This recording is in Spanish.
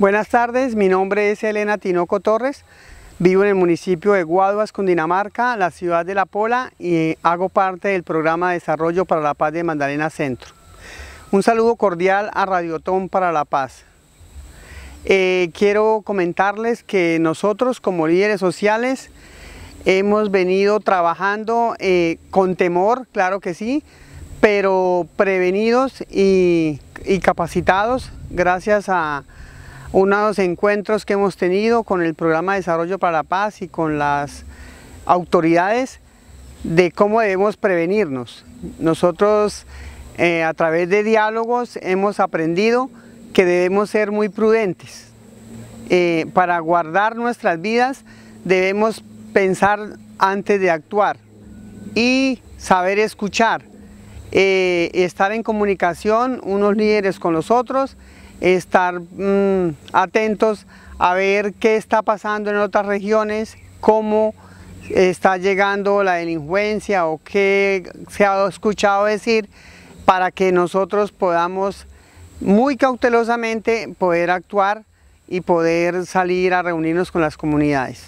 Buenas tardes, mi nombre es Elena Tinoco Torres, vivo en el municipio de Guaduas, Cundinamarca, la ciudad de La Pola y hago parte del programa de Desarrollo para la Paz de Magdalena Centro. Un saludo cordial a Radiotón para la Paz. Eh, quiero comentarles que nosotros como líderes sociales hemos venido trabajando eh, con temor, claro que sí, pero prevenidos y capacitados gracias a unos encuentros que hemos tenido con el programa de desarrollo para la paz y con las autoridades de cómo debemos prevenirnos. Nosotros eh, a través de diálogos hemos aprendido que debemos ser muy prudentes. Eh, para guardar nuestras vidas debemos pensar antes de actuar y saber escuchar, eh, estar en comunicación unos líderes con los otros estar mm, atentos a ver qué está pasando en otras regiones, cómo está llegando la delincuencia o qué se ha escuchado decir para que nosotros podamos muy cautelosamente poder actuar y poder salir a reunirnos con las comunidades.